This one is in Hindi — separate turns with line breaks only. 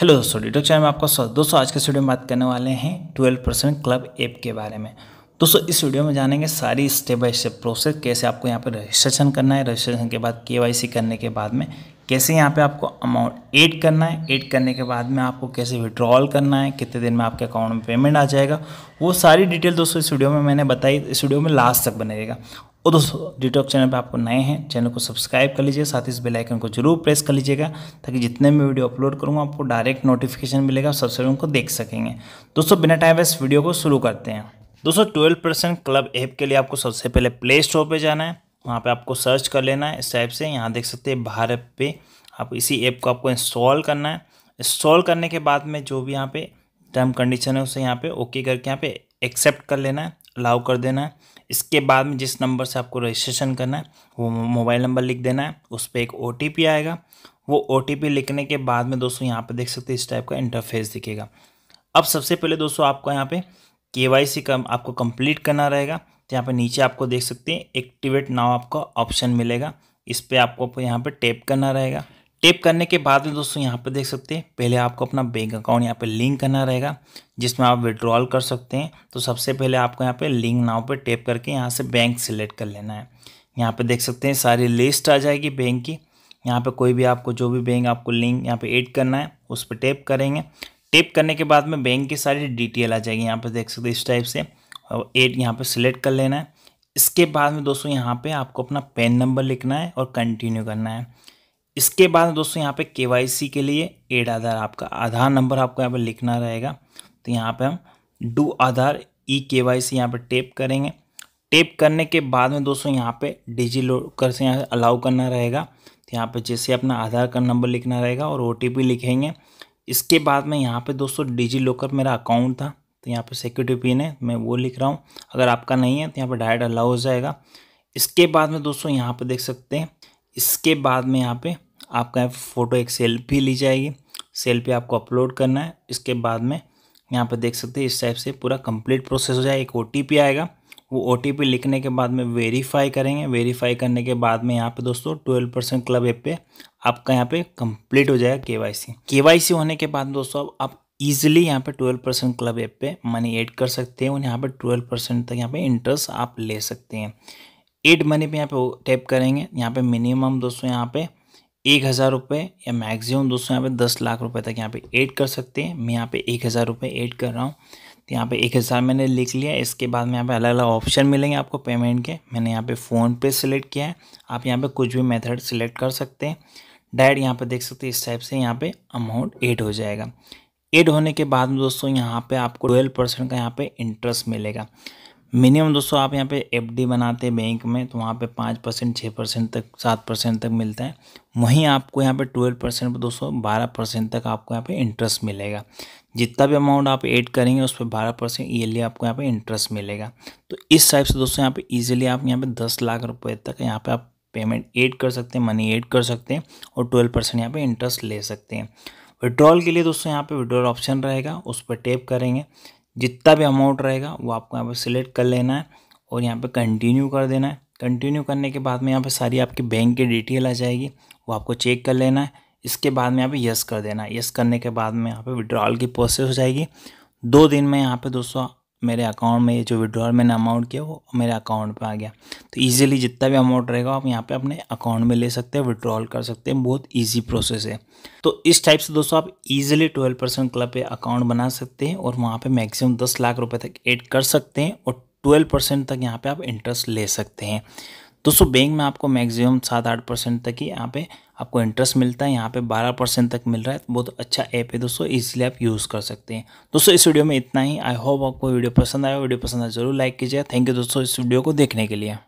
हेलो दोस्तों डिटो चैनल में आपका स्वागत दोस्तों आज के वीडियो में बात करने वाले हैं ट्वेल्व परसेंट क्लब ऐप के बारे में दोस्तों इस वीडियो में जानेंगे सारी स्टेप बाय स्टेप प्रोसेस कैसे आपको यहाँ पर रजिस्ट्रेशन करना है रजिस्ट्रेशन के बाद केवाईसी करने के बाद में कैसे यहाँ पे आपको अमाउंट ऐड करना है ऐड करने के बाद में आपको कैसे विड्रॉल करना है कितने दिन में आपके अकाउंट में पेमेंट आ जाएगा वो सारी डिटेल दोस्तों इस वीडियो में मैंने बताई इस वीडियो में लास्ट तक बनेगा और दोस्तों डिटॉक चैनल पे आपको नए हैं चैनल को सब्सक्राइब कर लीजिए साथ ही इस बेलाइकन को जरूर प्रेस कर लीजिएगा ताकि जितने भी वीडियो अपलोड करूँगा आपको डायरेक्ट नोटिफिकेशन मिलेगा सबसे उनको देख सकेंगे दोस्तों बिना टाइम वेस्ट वीडियो को शुरू करते हैं दोस्तों ट्वेल्व परसेंट क्लब ऐप के लिए आपको सबसे पहले प्ले स्टोर पर जाना है वहाँ पे आपको सर्च कर लेना है इस टाइप से यहाँ देख सकते हैं भारत पे आप इसी ऐप को आपको इंस्टॉल करना है इंस्टॉल करने के बाद में जो भी यहाँ पे टर्म कंडीशन है उसे यहाँ पे ओके करके यहाँ पे एक्सेप्ट कर लेना है अलाउ कर देना है इसके बाद में जिस नंबर से आपको रजिस्ट्रेशन करना है वो मोबाइल नंबर लिख देना है उस पर एक ओ आएगा वो ओ लिखने के बाद में दोस्तों यहाँ पर देख सकते हैं इस टाइप का इंटरफेस दिखेगा अब सबसे पहले दोस्तों आपको यहाँ पे के वाई सी का आपको कंप्लीट करना रहेगा तो यहाँ पर नीचे आपको देख सकते हैं एक्टिवेट नाव आपका ऑप्शन मिलेगा इस पर आपको यहाँ पर टैप करना रहेगा टेप करने के बाद में दोस्तों यहाँ पर देख सकते हैं पहले आपको अपना बैंक अकाउंट यहाँ पे लिंक करना रहेगा जिसमें आप विड्रॉल कर सकते हैं तो सबसे पहले आपको यहाँ पे लिंक नाव पे टैप करके यहाँ से बैंक सिलेक्ट कर लेना है यहाँ पे देख सकते हैं सारी लिस्ट आ जाएगी बैंक की यहाँ पे कोई भी आपको जो भी बैंक आपको लिंक यहाँ पर एड करना है उस पर टैप करेंगे टेप करने के बाद में बैंक की सारी डिटेल आ जाएगी यहाँ पर देख सकते हैं इस टाइप से एट यहाँ पे सिलेक्ट कर लेना है इसके बाद में दोस्तों यहाँ पे आपको अपना पेन नंबर लिखना है और कंटिन्यू करना है इसके बाद दोस्तों यहाँ पे के के लिए एड आधार आपका आधार नंबर आपको यहाँ पे लिखना रहेगा तो यहाँ पे हम डू आधार ई के वाई सी यहाँ पर टेप करेंगे टेप करने के बाद में दोस्तों यहाँ पे डिजी लॉकर से यहाँ अलाउ करना रहेगा तो यहाँ पे जैसे अपना आधार कार्ड नंबर लिखना रहेगा और ओ लिखेंगे इसके बाद में यहाँ पे दोस्तों डिजी लॉकर मेरा अकाउंट था तो यहाँ पर सिक्योरिटी पिन है तो मैं वो लिख रहा हूँ अगर आपका नहीं है तो यहाँ पर डायरेक्ट अलाउ हो जाएगा इसके बाद में दोस्तों यहाँ पर देख सकते हैं इसके बाद में यहाँ पर आपका फ़ोटो एक सेल्फी ली जाएगी सेल्फी आपको अपलोड करना है इसके बाद में यहाँ पर देख सकते हैं इस टाइप से पूरा कंप्लीट प्रोसेस हो जाएगा एक ओ आएगा वो ओ लिखने के बाद में वेरीफाई करेंगे वेरीफाई करने के बाद में यहाँ पे दोस्तों ट्वेल्व परसेंट क्लब ऐप पे आपका यहाँ पे कंप्लीट हो जाएगा केवाईसी केवाईसी होने के बाद दोस्तों अब आप ईजिली यहाँ पे ट्वेल्व परसेंट क्लब ऐप पे मनी ऐड कर सकते हैं और यहाँ पे ट्वेल्व परसेंट तक यहाँ पे इंटरेस्ट आप ले सकते हैं एड मनी पे यहाँ पे टैप करेंगे यहाँ पे मिनिमम दोस्तों यहाँ पे एक हज़ार रुपये या मैक्सिमम दोस्तों यहाँ पे दस लाख रुपए तक यहाँ पे ऐड कर सकते हैं मैं यहाँ पे एक हज़ार रुपये ऐड कर रहा हूँ तो यहाँ पे एक हज़ार मैंने लिख लिया इसके बाद में यहाँ पे अलग अलग ऑप्शन मिलेंगे आपको पेमेंट के मैंने यहाँ पे फ़ोन पे सिलेक्ट किया है आप यहाँ पे कुछ भी मेथड सिलेक्ट कर सकते हैं डायरेक्ट यहाँ पे देख सकते हैं इस टाइप से यहाँ पे अमाउंट एड हो जाएगा एड होने के बाद में दोस्तों यहाँ पे आपको ट्वेल्व परसेंट का यहाँ पे इंटरेस्ट मिलेगा मिनिमम दोस्तों आप यहाँ पे एफडी बनाते हैं बैंक में तो वहाँ पे पाँच परसेंट छः परसेंट तक सात परसेंट तक मिलता है वहीं आपको यहाँ पे ट्वेल्व परसेंट पर दोस्तों बारह परसेंट तक आपको यहाँ पे इंटरेस्ट मिलेगा जितना भी अमाउंट आप ऐड करेंगे उस पर बारह परसेंट ईयरली आपको यहाँ पर इंटरेस्ट मिलेगा तो इस टाइप से दोस्तों यहाँ पर ईजिली आप यहाँ पर दस लाख रुपये तक यहाँ पर आप पेमेंट ऐड कर सकते हैं मनी ऐड कर सकते हैं और ट्वेल्व परसेंट यहाँ इंटरेस्ट ले सकते हैं विड्रॉल के लिए दोस्तों यहाँ पे विड्रॉल ऑप्शन रहेगा उस पर टेप करेंगे जितना भी अमाउंट रहेगा वो आपको यहाँ पर सिलेक्ट कर लेना है और यहाँ पे कंटिन्यू कर देना है कंटिन्यू करने के बाद में यहाँ पे सारी आपके बैंक की डिटेल आ जाएगी वो आपको चेक कर लेना है इसके बाद में यहाँ पे यस कर देना है यस करने के बाद में यहाँ पे विड्रॉल की प्रोसेस हो जाएगी दो दिन में यहाँ पे दोस्तों मेरे अकाउंट में ये जो विड्रॉल मैंने अमाउंट किया वो मेरे अकाउंट पे आ गया तो इजीली जितना भी अमाउंट रहेगा आप यहाँ पे अपने अकाउंट में ले सकते हैं विड्रॉल कर सकते हैं बहुत इजी प्रोसेस है तो इस टाइप से दोस्तों आप इजीली 12 परसेंट क्लब पे अकाउंट बना सकते हैं और वहाँ पे मैक्सिमम 10 लाख रुपए तक एड कर सकते हैं और ट्वेल्व परसेंट तक यहाँ पर आप इंटरेस्ट ले सकते हैं दोस्तों बैंक में आपको मैक्सिमम सात आठ परसेंट तक ही यहाँ पे आपको इंटरेस्ट मिलता है यहाँ पे बारह परसेंट तक मिल रहा है बहुत अच्छा ऐप है दोस्तों इसलिए आप यूज़ कर सकते हैं दोस्तों इस वीडियो में इतना ही आई होप आपको वीडियो पसंद आया वीडियो पसंद आया जरूर लाइक कीजिए थैंक यू दोस्तों इस वीडियो को देखने के लिए